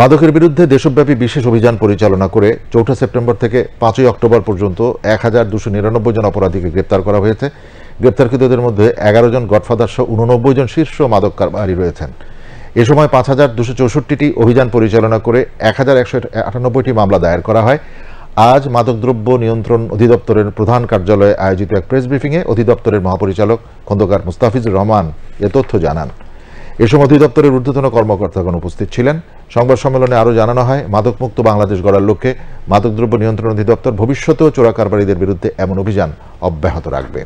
মাদকের বিরুদ্ধে দেশব্যাপী বিশেষ অভিযান পরিচালনা করে চৌঠা সেপ্টেম্বর থেকে পাঁচই অক্টোবর পর্যন্ত এক হাজার দুশো নিরানব্বই জন অপরাধীকে গ্রেপ্তার করা হয়েছে গ্রেপ্তারকৃতদের মধ্যে এগারো জন গডফাদার সহ উননব্বই জন শীর্ষ মাদক কারবারি রয়েছেন এ সময় পাঁচ হাজার দুশো চৌষট্টিটি অভিযান পরিচালনা করে এক হাজার একশো আটানব্বইটি মামলা দায়ের করা হয় আজ মাদকদ্রব্য নিয়ন্ত্রণ অধিদপ্তরের প্রধান কার্যালয়ে আয়োজিত এক প্রেস ব্রিফিংয়ে অধিদপ্তরের মহাপরিচালক খন্দকার মুস্তাফিজুর রহমান এ তথ্য জানান এ সময় অধিদপ্তরের ঊর্ধ্বতন কর্মকর্তাগণ উপস্থিত ছিলেন সংবাদ সম্মেলনে আরও জানানো হয় মাদকমুক্ত বাংলাদেশ গড়ার লক্ষ্যে মাদকদ্রব্য নিয়ন্ত্রণ অধিদপ্তর ভবিষ্যতেও চোরাকারবারীদের বিরুদ্ধে এমন অভিযান অব্যাহত রাখবে